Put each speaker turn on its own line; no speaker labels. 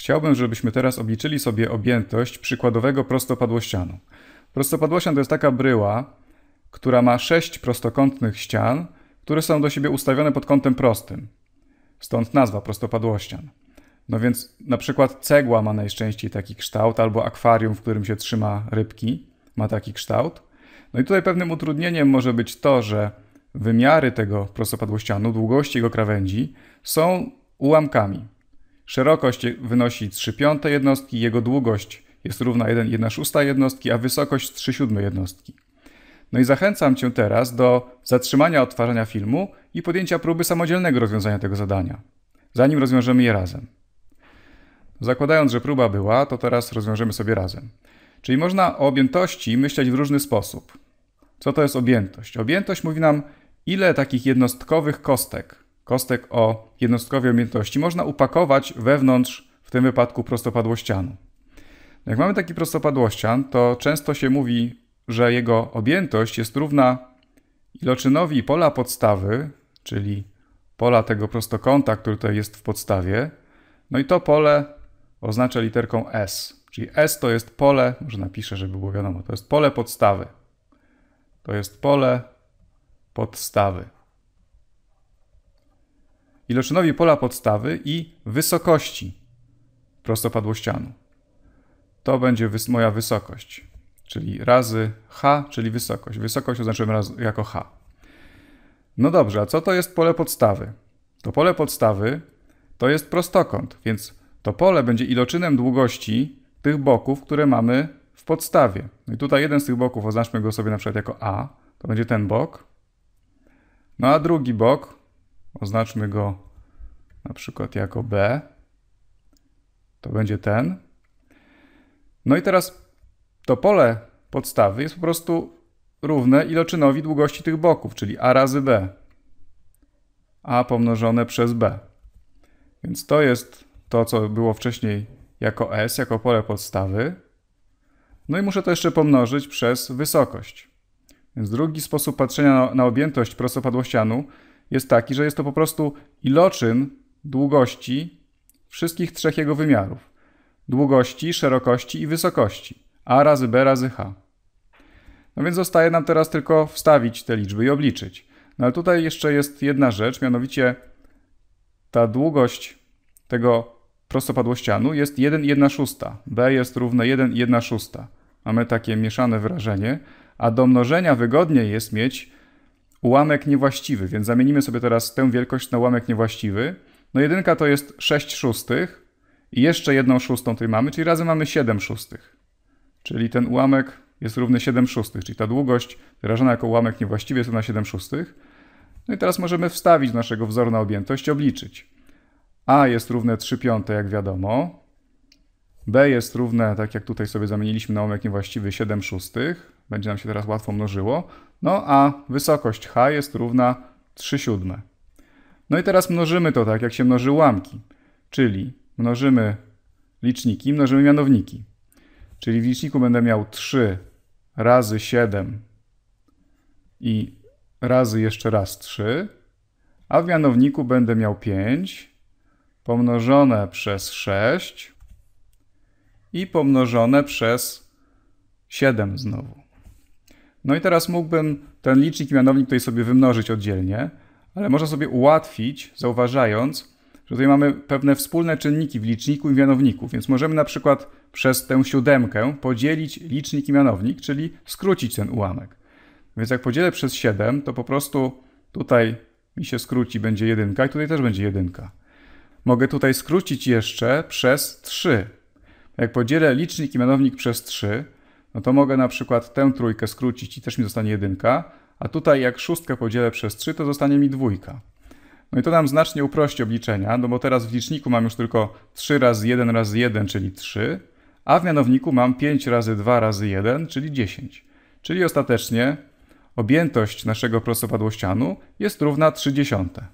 Chciałbym, żebyśmy teraz obliczyli sobie objętość przykładowego prostopadłościanu. Prostopadłościan to jest taka bryła, która ma sześć prostokątnych ścian, które są do siebie ustawione pod kątem prostym. Stąd nazwa prostopadłościan. No więc na przykład cegła ma najczęściej taki kształt, albo akwarium, w którym się trzyma rybki, ma taki kształt. No i tutaj pewnym utrudnieniem może być to, że wymiary tego prostopadłościanu, długości jego krawędzi są ułamkami. Szerokość wynosi 3 piąte jednostki, jego długość jest równa 1, 1 szósta jednostki, a wysokość 3 siódme jednostki. No i zachęcam Cię teraz do zatrzymania odtwarzania filmu i podjęcia próby samodzielnego rozwiązania tego zadania, zanim rozwiążemy je razem. Zakładając, że próba była, to teraz rozwiążemy sobie razem. Czyli można o objętości myśleć w różny sposób. Co to jest objętość? Objętość mówi nam, ile takich jednostkowych kostek kostek o jednostkowej objętości można upakować wewnątrz, w tym wypadku, prostopadłościanu. No jak mamy taki prostopadłościan, to często się mówi, że jego objętość jest równa iloczynowi pola podstawy, czyli pola tego prostokąta, który tutaj jest w podstawie. No i to pole oznacza literką S. Czyli S to jest pole, może napiszę, żeby było wiadomo, to jest pole podstawy. To jest pole podstawy iloczynowi pola podstawy i wysokości prostopadłościanu. To będzie wys moja wysokość, czyli razy h, czyli wysokość. Wysokość oznaczymy raz jako h. No dobrze, a co to jest pole podstawy? To pole podstawy to jest prostokąt, więc to pole będzie iloczynem długości tych boków, które mamy w podstawie. No I tutaj jeden z tych boków oznaczmy go sobie na przykład jako A, to będzie ten bok. No a drugi bok Oznaczmy go na przykład jako B. To będzie ten. No i teraz to pole podstawy jest po prostu równe iloczynowi długości tych boków, czyli A razy B. A pomnożone przez B. Więc to jest to, co było wcześniej jako S, jako pole podstawy. No i muszę to jeszcze pomnożyć przez wysokość. Więc drugi sposób patrzenia na, objętość prostopadłościanu jest taki, że jest to po prostu iloczyn długości wszystkich trzech jego wymiarów: długości, szerokości i wysokości. A razy b razy h. No więc zostaje nam teraz tylko wstawić te liczby i obliczyć. No ale tutaj jeszcze jest jedna rzecz, mianowicie ta długość tego prostopadłościanu jest 1 1 szósta. B jest równe 1 1 szósta. Mamy takie mieszane wyrażenie, a do mnożenia wygodniej jest mieć ułamek niewłaściwy, więc zamienimy sobie teraz tę wielkość na ułamek niewłaściwy. No jedynka to jest 6 szóstych i jeszcze jedną szóstą tutaj mamy, czyli razem mamy 7 szóstych. Czyli ten ułamek jest równy 7 szóstych, czyli ta długość wyrażona jako ułamek niewłaściwy jest równa 7 szóstych. No i teraz możemy wstawić naszego wzoru na objętość i obliczyć. A jest równe 3 piąte, jak wiadomo. B jest równe, tak jak tutaj sobie zamieniliśmy na ułamek niewłaściwy, 7 szóstych będzie nam się teraz łatwo mnożyło. No a wysokość h jest równa 3 siódme. No i teraz mnożymy to tak, jak się mnoży ułamki, czyli mnożymy liczniki, mnożymy mianowniki. Czyli w liczniku będę miał 3 razy 7 i razy jeszcze raz 3, a w mianowniku będę miał 5 pomnożone przez 6 i pomnożone przez 7 znowu. No i teraz mógłbym ten licznik i mianownik tutaj sobie wymnożyć oddzielnie, ale można sobie ułatwić, zauważając, że tutaj mamy pewne wspólne czynniki w liczniku i mianowniku, więc możemy na przykład przez tę siódemkę podzielić licznik i mianownik, czyli skrócić ten ułamek. Więc jak podzielę przez 7, to po prostu tutaj mi się skróci, będzie jedynka i tutaj też będzie jedynka. Mogę tutaj skrócić jeszcze przez 3. Jak podzielę licznik i mianownik przez 3, no to mogę na przykład tę trójkę skrócić i też mi zostanie jedynka, a tutaj jak szóstkę podzielę przez 3, to zostanie mi dwójka. No i to nam znacznie uprości obliczenia, no bo teraz w liczniku mam już tylko 3 razy 1 razy 1, czyli 3, a w mianowniku mam 5 razy 2 razy 1, czyli 10. Czyli ostatecznie objętość naszego prostopadłościanu jest równa 30.